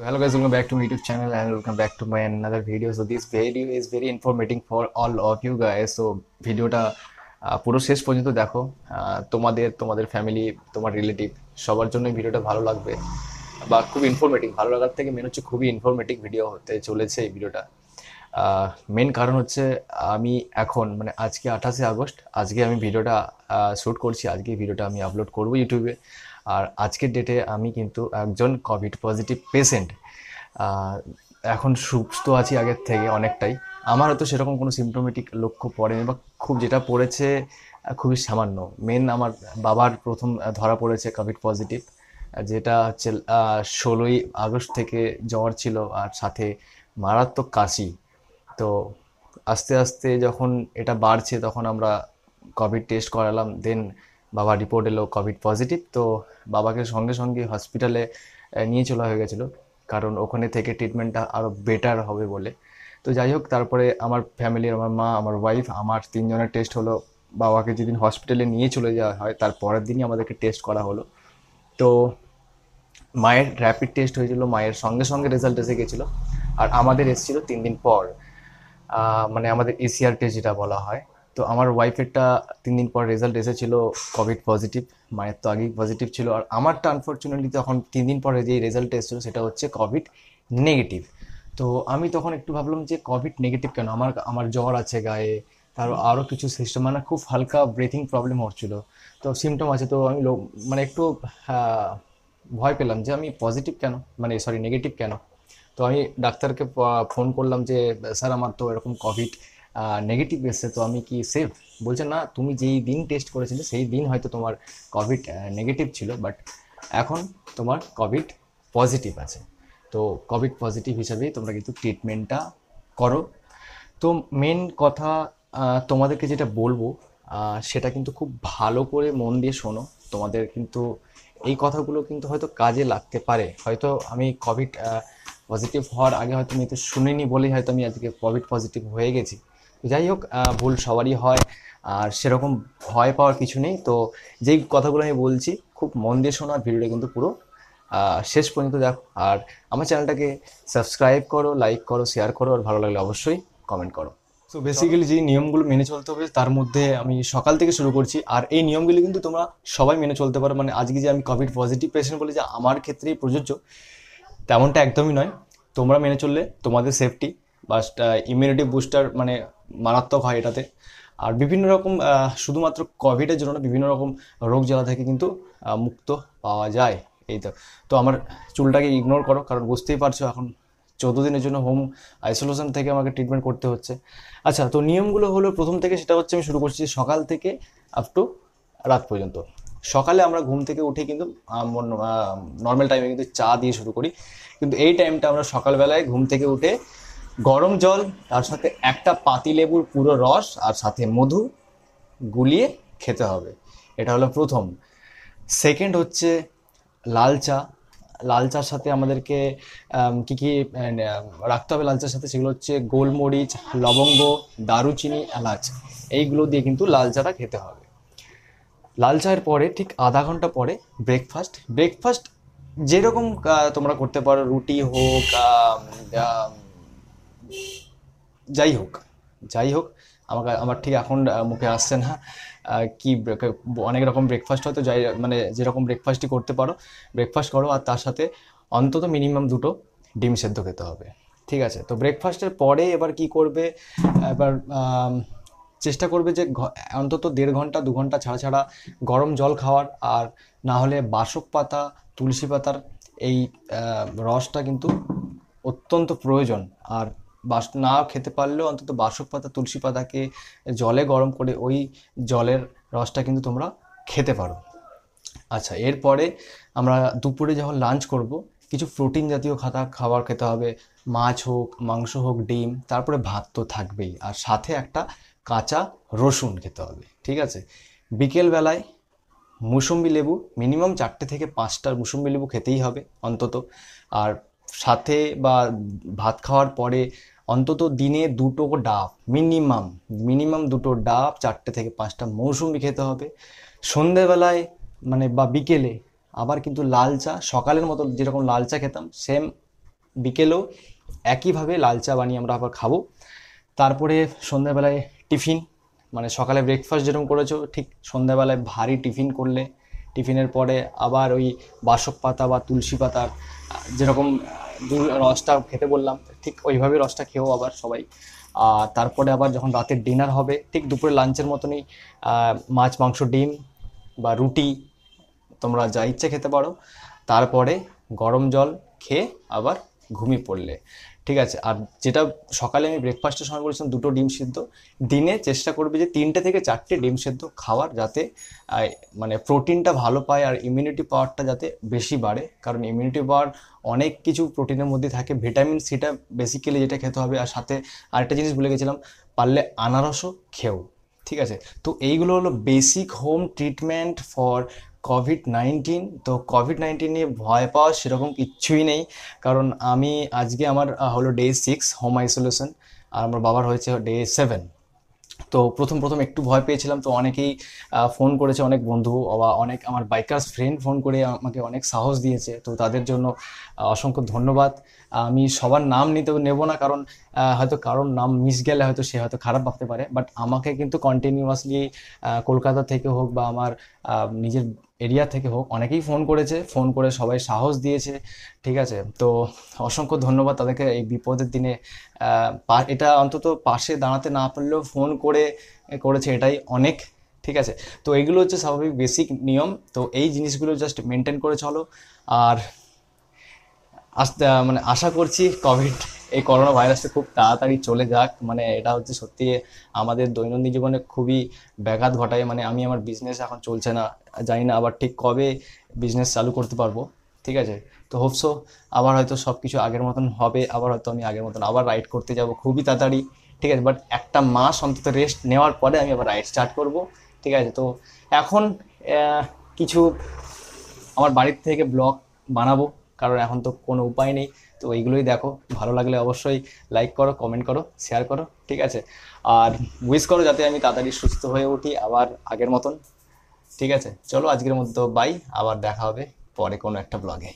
So hello guys, welcome back to my YouTube channel and welcome back to my another video. So this video is very informative for all of you guys. So ভিডিওটা পুরো uh, শেষ পর্যন্ত দেখো uh, তোমাদের তোমাদের family তোমার relative সবার জন্য ভিডিওটা ভালো লাগবে বা খুব ইনফরমেটিভ ভালো লাগার থেকে মেন হচ্ছে খুবই ইনফরমেটিভ ভিডিও হতে চলেছে এই ভিডিওটা মেন uh, কারণ হচ্ছে আমি এখন মানে আজকে আঠাশে আগস্ট আজকে আমি ভিডিওটা শ্যুট করছি আজকে ভিডিওটা আমি আপলোড করব ইউটিউবে আর আজকের ডেটে আমি কিন্তু একজন কোভিড পজিটিভ পেশেন্ট এখন সুস্থ আছি আগের থেকে অনেকটাই আমার হয়তো সেরকম কোনো সিমটোমেটিক লক্ষ্য পড়েনি বা খুব যেটা পড়েছে খুবই সামান্য মেন আমার বাবার প্রথম ধরা পড়েছে কোভিড পজিটিভ যেটা হচ্ছে ষোলোই আগস্ট থেকে জ্বর ছিল আর সাথে মারাত্মক কাশি তো আস্তে আস্তে যখন এটা বাড়ছে তখন আমরা কোভিড টেস্ট করালাম দেন বাবা রিপোর্ট এলো কোভিড পজিটিভ তো বাবাকে সঙ্গে সঙ্গে হসপিটালে নিয়ে চলা হয়ে গেছিলো কারণ ওখানে থেকে ট্রিটমেন্টটা আরও বেটার হবে বলে তো যাই হোক তারপরে আমার ফ্যামিলির আমার মা আমার ওয়াইফ আমার তিনজনের টেস্ট হলো বাবাকে যেদিন হসপিটালে নিয়ে চলে যাওয়া হয় তার পরের দিনই আমাদেরকে টেস্ট করা হলো তো মায়ের র্যাপিড টেস্ট হয়েছিল মায়ের সঙ্গে সঙ্গে রেজাল্ট এসে গেছিলো আর আমাদের এসেছিলো তিন দিন পর মানে আমাদের এসিআর টেস্ট যেটা বলা হয় তো আমার ওয়াইফেরটা তিন দিন পর রেজাল্ট এসেছিল কোভিড পজিটিভ মায়ের তো আগেই পজিটিভ ছিল আর আমারটা আনফর্চুনেটলি তখন তিন দিন পরে যে রেজাল্ট এসেছিলো সেটা হচ্ছে কোভিড নেগেটিভ তো আমি তখন একটু ভাবলাম যে কোভিড নেগেটিভ কেন আমার আমার জ্বর আছে গায়ে তার আরও কিছু সিস্টেম মানে খুব হালকা ব্রেথিং প্রবলেম হচ্ছিল তো সিমটম আছে তো আমি মানে একটু ভয় পেলাম যে আমি পজিটিভ কেন মানে সরি নেগেটিভ কেন তো আমি ডাক্তারকে ফোন করলাম যে স্যার আমার তো এরকম কোভিড নেগেটিভ এসছে তো আমি কি সেফ বলছে না তুমি যেই দিন টেস্ট করেছিলে সেই দিন হয়তো তোমার কোভিড নেগেটিভ ছিল বাট এখন তোমার কোভিড পজিটিভ আছে তো কোভিড পজিটিভ হিসাবেই তোমরা কিন্তু ট্রিটমেন্টটা করো তো মেন কথা তোমাদেরকে যেটা বলবো সেটা কিন্তু খুব ভালো করে মন দিয়ে শোনো তোমাদের কিন্তু এই কথাগুলো কিন্তু হয়তো কাজে লাগতে পারে হয়তো আমি কোভিড পজিটিভ হওয়ার আগে হয়তো আমি তো শুনিনি বলেই হয়তো আমি আজকে কোভিড পজিটিভ হয়ে গেছি যাই হোক ভুল সবারই হয় আর সেরকম ভয় পাওয়ার কিছু নেই তো যেই কথাগুলো আমি বলছি খুব মন দিয়ে শোনা আর ভিডিওটা কিন্তু পুরো শেষ পর্যন্ত দেখো আর আমার চ্যানেলটাকে সাবস্ক্রাইব করো লাইক করো শেয়ার করো আর ভালো লাগলে অবশ্যই কমেন্ট করো সো বেসিক্যালি যে নিয়মগুলো মেনে চলতে হবে তার মধ্যে আমি সকাল থেকে শুরু করছি আর এই নিয়মগুলি কিন্তু তোমরা সবাই মেনে চলতে পারো মানে আজকে যে আমি কোভিড পজিটিভ পেশেন্ট বলে যে আমার ক্ষেত্রেই প্রযোজ্য তেমনটা একদমই নয় তোমরা মেনে চললে তোমাদের সেফটি বা ইমিউনিটি বুস্টার মানে মারাত্মক হয় এটাতে আর বিভিন্ন রকম শুধুমাত্র কোভিডের জন্য বিভিন্ন রকম রোগ জ্বালা থেকে কিন্তু মুক্ত পাওয়া যায় এই তো তো আমার চুলটাকে ইগনোর করো কারণ বুঝতেই পারছো এখন চোদ্দো দিনের জন্য হোম আইসোলেশন থেকে আমাকে ট্রিটমেন্ট করতে হচ্ছে আচ্ছা তো নিয়মগুলো হলো প্রথম থেকে সেটা হচ্ছে আমি শুরু করছি সকাল থেকে আপ টু রাত পর্যন্ত সকালে আমরা ঘুম থেকে উঠে কিন্তু নর্মাল টাইমে কিন্তু চা দিয়ে শুরু করি কিন্তু এই টাইমটা আমরা সকালবেলায় ঘুম থেকে উঠে গরম জল তার সাথে একটা পাতি লেবুর পুরো রস আর সাথে মধু গুলিয়ে খেতে হবে এটা হলো প্রথম সেকেন্ড হচ্ছে লাল চা লাল চার সাথে আমাদেরকে কী কী রাখতে হবে লাল চার সাথে সেগুলো হচ্ছে গোলমরিচ লবঙ্গ দারুচিনি এলাচ এইগুলো দিয়ে কিন্তু লাল চাটা খেতে হবে লাল চায়ের পরে ঠিক আধা ঘন্টা পরে ব্রেকফাস্ট ব্রেকফাস্ট যেরকম তোমরা করতে পারো রুটি হোক যাই হোক যাই হোক আমাকে আমার ঠিক এখন মুখে আসছে না কি অনেক রকম ব্রেকফাস্ট হয়তো যাই মানে যেরকম ব্রেকফাস্টই করতে পারো ব্রেকফাস্ট করো আর তার সাথে অন্তত মিনিমাম দুটো ডিম সেদ্ধ খেতে হবে ঠিক আছে তো ব্রেকফাস্টের পরে এবার কি করবে এবার চেষ্টা করবে যে অন্তত দেড় ঘন্টা দু ঘন্টা ছাড়া ছাড়া গরম জল খাওয়ার আর না হলে বাসক পাতা তুলসী পাতার এই রসটা কিন্তু অত্যন্ত প্রয়োজন আর বাস না খেতে পারলেও অন্তত বাসক পাতা তুলসী পাতাকে জলে গরম করে ওই জলের রসটা কিন্তু তোমরা খেতে পারো আচ্ছা এরপরে আমরা দুপুরে যখন লাঞ্চ করব কিছু প্রোটিন জাতীয় খাতা খাবার খেতে হবে মাছ হোক মাংস হোক ডিম তারপরে ভাত তো থাকবেই আর সাথে একটা কাঁচা রসুন খেতে হবে ঠিক আছে বিকেলবেলায় মুসম্বি লেবু মিনিমাম চারটে থেকে পাঁচটার মুসম্বি লেবু খেতেই হবে অন্তত আর সাথে বা ভাত খাওয়ার পরে অন্তত দিনে দুটো ডাব মিনিমাম মিনিমাম দুটো ডাব চারটে থেকে পাঁচটা মৌসুমি খেতে হবে সন্ধেবেলায় মানে বা বিকেলে আবার কিন্তু লাল চা সকালের মতো যেরকম লাল চা খেতাম সেম বিকেলেও একইভাবে লাল চা বানিয়ে আমরা আবার খাবো তারপরে সন্ধ্যাবেলায় টিফিন মানে সকালে ব্রেকফাস্ট যেরকম করেছো ঠিক সন্ধ্যাবেলায় ভারী টিফিন করলে টিফিনের পরে আবার ওই বাসক পাতা বা তুলসী পাতার যেরকম রসটা খেতে বললাম ঠিক ওইভাবে রসটা খেয়েও আবার সবাই তারপরে আবার যখন রাতের ডিনার হবে ঠিক দুপুরে লাঞ্চের মতনই মাছ মাংস ডিম বা রুটি তোমরা যা ইচ্ছে খেতে পারো তারপরে গরম জল খেয়ে আবার ঘুমিয়ে পড়লে ঠিক আছে আর যেটা সকালে আমি ব্রেকফাস্টের সময় বলেছিলাম দুটো ডিম সিদ্ধ দিনে চেষ্টা করবে যে তিনটে থেকে চারটে ডিম সেদ্ধ খাওয়ার যাতে মানে প্রোটিনটা ভালো পায় আর ইমিউনিটি পাওয়ারটা যাতে বেশি বাড়ে কারণ ইমিউনিটি পাওয়ার অনেক কিছু প্রোটিনের মধ্যে থাকে ভিটামিন সিটা বেসিক্যালি যেটা খেতে হবে আর সাথে আরেকটা জিনিস ভুলে গেছিলাম পারলে আনারসও খেও ঠিক আছে তো এইগুলো হলো basic home treatment for COVID nineteen তো কোভিড নাইন্টিন নিয়ে ভয় পাওয়া সেরকম কিচ্ছুই নেই কারণ আমি আজকে আমার হলো ডে সিক্স হোম আইসোলেশন আর আমার বাবার হয়েছে ডে সেভেন তো প্রথম প্রথম একটু ভয় পেয়েছিলাম তো অনেকেই ফোন করেছে অনেক বন্ধু বা অনেক আমার বাইকার্স ফ্রেন্ড ফোন করে আমাকে অনেক সাহস দিয়েছে তো তাদের জন্য অসংখ্য ধন্যবাদ আমি সবার নাম নিতে নেব না কারণ হয়তো কারোর নাম মিস গেলে হয়তো সে হয়তো খারাপ ভাবতে পারে বাট আমাকে কিন্তু কন্টিনিউয়াসলি কলকাতা থেকে হোক বা আমার নিজের এরিয়া থেকে হোক অনেকেই ফোন করেছে ফোন করে সবাই সাহস দিয়েছে ঠিক আছে তো অসংখ্য ধন্যবাদ তাদেরকে এই বিপদের দিনে এটা অন্তত পাশে দাঁড়াতে না পারলেও ফোন করে করেছে এটাই অনেক ঠিক আছে তো এগুলো হচ্ছে স্বাভাবিক বেসিক নিয়ম তো এই জিনিসগুলো জাস্ট মেনটেন করে চলো আর আসতে মানে আশা করছি কোভিড এই করোনা ভাইরাসটা খুব তাড়াতাড়ি চলে যাক মানে এটা হচ্ছে সত্যি আমাদের দৈনন্দিন জীবনে খুবই ব্যাঘাত ঘটায় মানে আমি আমার বিজনেস এখন চলছে না জানি না আবার ঠিক কবে বিজনেস চালু করতে পারবো ঠিক আছে তো হোপসো আবার হয়তো সব কিছু আগের মতন হবে আবার হয়তো আমি আগের মতন আবার রাইড করতে যাব খুবই তাড়াতাড়ি ঠিক আছে বাট একটা মাস অন্তত রেস্ট নেওয়ার পরে আমি আবার রাইড স্টার্ট করব ঠিক আছে তো এখন কিছু আমার বাড়ির থেকে ব্লগ বানাবো কারণ এখন তো কোনো উপায় নেই তো এইগুলোই দেখো ভালো লাগলে অবশ্যই লাইক করো কমেন্ট করো শেয়ার করো ঠিক আছে আর উইস করো যাতে আমি তাড়াতাড়ি সুস্থ হয়ে উঠি আবার আগের মতন ঠিক আছে চলো আজকের মতো বাই আবার দেখা হবে পরে কোনো একটা ব্লগে